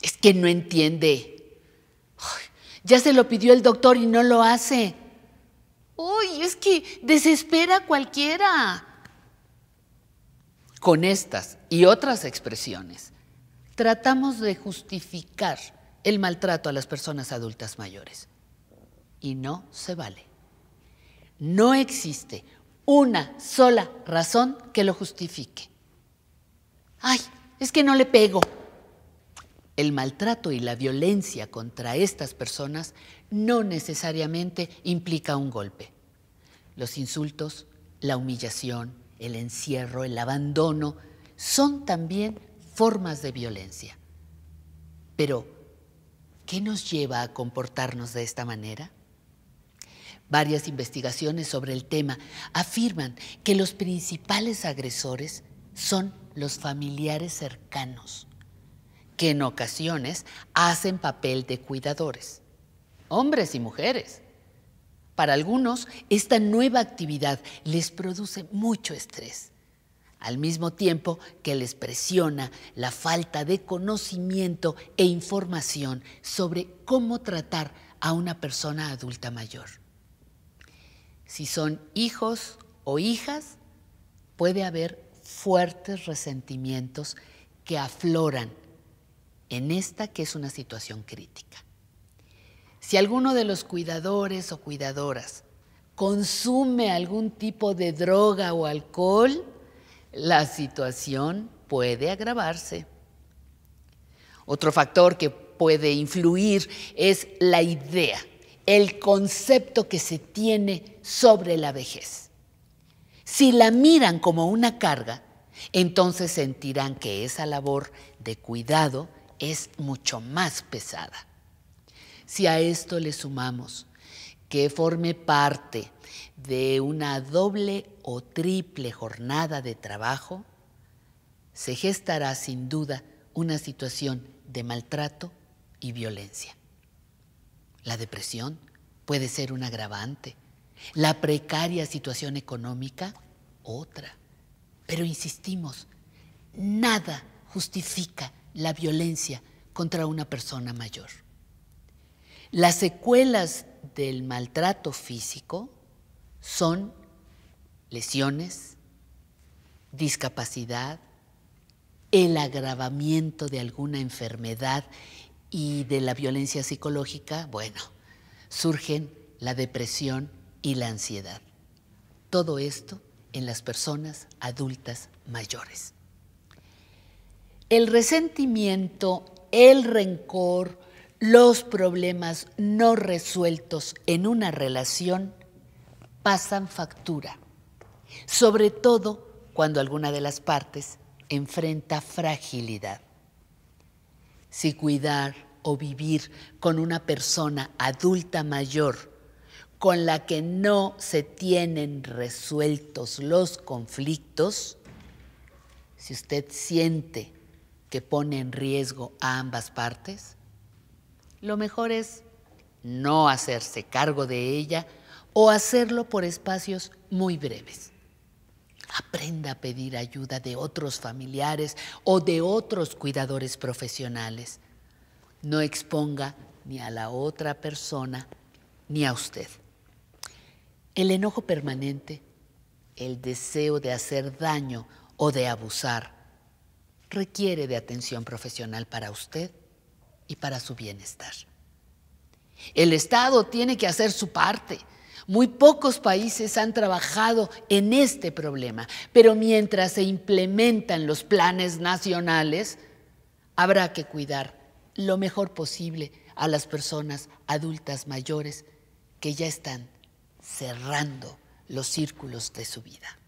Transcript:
Es que no entiende. ya se lo pidió el doctor y no lo hace. Uy, es que desespera a cualquiera. Con estas y otras expresiones, tratamos de justificar el maltrato a las personas adultas mayores. Y no se vale. No existe una sola razón que lo justifique. Ay, es que no le pego el maltrato y la violencia contra estas personas no necesariamente implica un golpe. Los insultos, la humillación, el encierro, el abandono, son también formas de violencia. Pero, ¿qué nos lleva a comportarnos de esta manera? Varias investigaciones sobre el tema afirman que los principales agresores son los familiares cercanos que en ocasiones hacen papel de cuidadores, hombres y mujeres. Para algunos, esta nueva actividad les produce mucho estrés, al mismo tiempo que les presiona la falta de conocimiento e información sobre cómo tratar a una persona adulta mayor. Si son hijos o hijas, puede haber fuertes resentimientos que afloran en esta que es una situación crítica. Si alguno de los cuidadores o cuidadoras consume algún tipo de droga o alcohol, la situación puede agravarse. Otro factor que puede influir es la idea, el concepto que se tiene sobre la vejez. Si la miran como una carga, entonces sentirán que esa labor de cuidado es mucho más pesada. Si a esto le sumamos que forme parte de una doble o triple jornada de trabajo, se gestará sin duda una situación de maltrato y violencia. La depresión puede ser un agravante, la precaria situación económica otra. Pero insistimos, nada justifica la violencia contra una persona mayor. Las secuelas del maltrato físico son lesiones, discapacidad, el agravamiento de alguna enfermedad y de la violencia psicológica, bueno, surgen la depresión y la ansiedad. Todo esto en las personas adultas mayores el resentimiento, el rencor, los problemas no resueltos en una relación pasan factura, sobre todo cuando alguna de las partes enfrenta fragilidad. Si cuidar o vivir con una persona adulta mayor con la que no se tienen resueltos los conflictos, si usted siente que pone en riesgo a ambas partes, lo mejor es no hacerse cargo de ella o hacerlo por espacios muy breves. Aprenda a pedir ayuda de otros familiares o de otros cuidadores profesionales. No exponga ni a la otra persona ni a usted. El enojo permanente, el deseo de hacer daño o de abusar, requiere de atención profesional para usted y para su bienestar. El Estado tiene que hacer su parte. Muy pocos países han trabajado en este problema, pero mientras se implementan los planes nacionales, habrá que cuidar lo mejor posible a las personas adultas mayores que ya están cerrando los círculos de su vida.